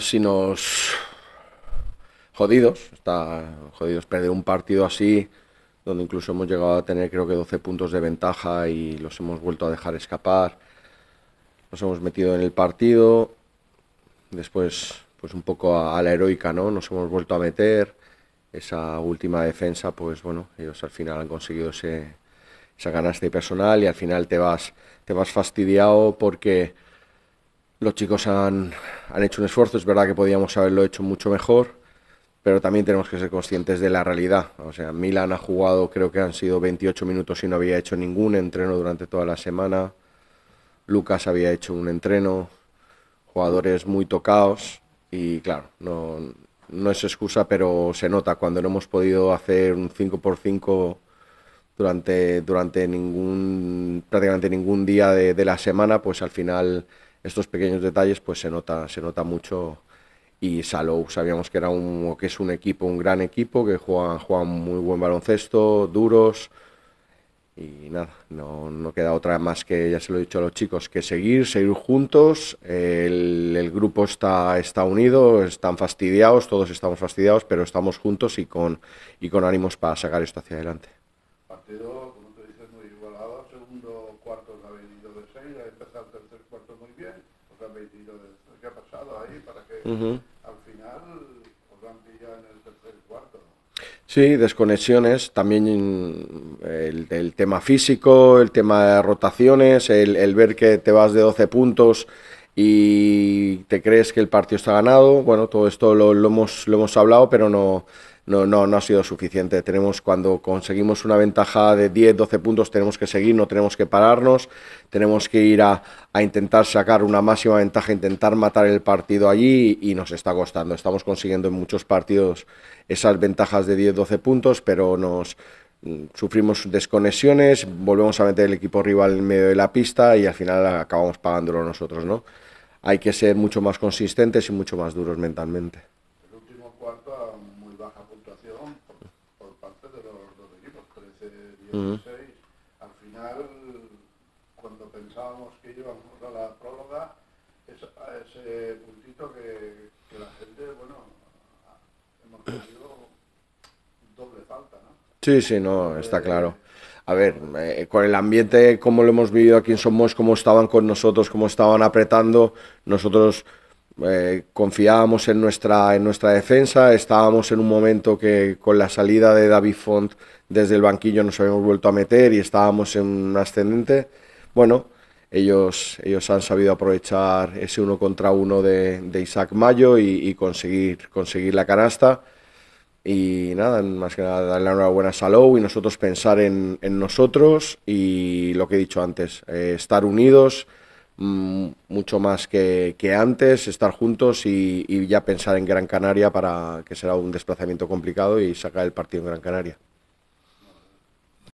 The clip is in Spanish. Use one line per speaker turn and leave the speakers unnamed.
si nos jodidos, está jodidos perder un partido así donde incluso hemos llegado a tener creo que 12 puntos de ventaja y los hemos vuelto a dejar escapar. Nos hemos metido en el partido, después pues un poco a, la heroica, ¿no? Nos hemos vuelto a meter esa última defensa, pues bueno, ellos al final han conseguido ese, esa ganancia personal y al final te vas te vas fastidiado porque los chicos han, hecho un esfuerzo, es verdad que podíamos haberlo hecho mucho mejor, pero también tenemos que ser conscientes de la realidad. O sea, Milan ha jugado, creo que han sido 28 minutos y no había hecho ningún entreno durante toda la semana. Lucas había hecho un entreno, jugadores muy tocados y claro, no, no es excusa, pero se nota cuando no hemos podido hacer un 5x5 durante, durante ningún, prácticamente ningún día de, de la semana, pues al final estos pequeños detalles pues se nota, se nota mucho y Salou sabíamos que era un que es un equipo, un gran equipo, que juega, juega muy buen baloncesto, duros y nada, no, queda otra más que, ya se lo he dicho a los chicos, que seguir, seguir juntos, el, grupo está, está unido, están fastidiados, todos estamos fastidiados, pero estamos juntos y con, y con ánimos para sacar esto hacia adelante. al final os en el tercer cuarto. Sí, desconexiones, también el, tema físico, el tema de rotaciones, el, ver que te vas de 12 puntos y te crees que el partido está ganado. Bueno, todo esto lo, hemos, lo hemos hablado, pero no, no, no, no ha sido suficiente. Tenemos cuando conseguimos una ventaja de 10, 12 puntos, tenemos que seguir, no tenemos que pararnos, tenemos que ir a, a intentar sacar una máxima ventaja, intentar matar el partido allí y, nos está costando. Estamos consiguiendo en muchos partidos esas ventajas de 10, 12 puntos, pero nos mm, sufrimos desconexiones, volvemos a meter el equipo rival en medio de la pista y al final acabamos pagándolo nosotros, ¿no? Hay que ser mucho más consistentes y mucho más duros mentalmente. al final, cuando pensábamos que íbamos a la próloga es ese puntito que, que la gente, bueno, hemos tenido doble falta, ¿no? Sí, sí, no, está claro. A ver, eh, con el ambiente, como lo hemos vivido aquí en Somos, cómo estaban con nosotros, cómo estaban apretando, nosotros eh, confiábamos en nuestra, en nuestra defensa, estábamos en un momento que con la salida de David Font desde el banquillo nos habíamos vuelto a meter y estábamos en un ascendente. Bueno, ellos, ellos han sabido aprovechar ese uno contra uno de, Isaac Mayo y, conseguir, conseguir la canasta. Y nada, más que nada darle una buena Salou y nosotros pensar en, nosotros y lo que he dicho antes, eh, estar unidos, Mm, mucho más que, que, antes, estar juntos y, y ya pensar en Gran Canaria para que será un desplazamiento complicado y sacar el partido en Gran Canaria.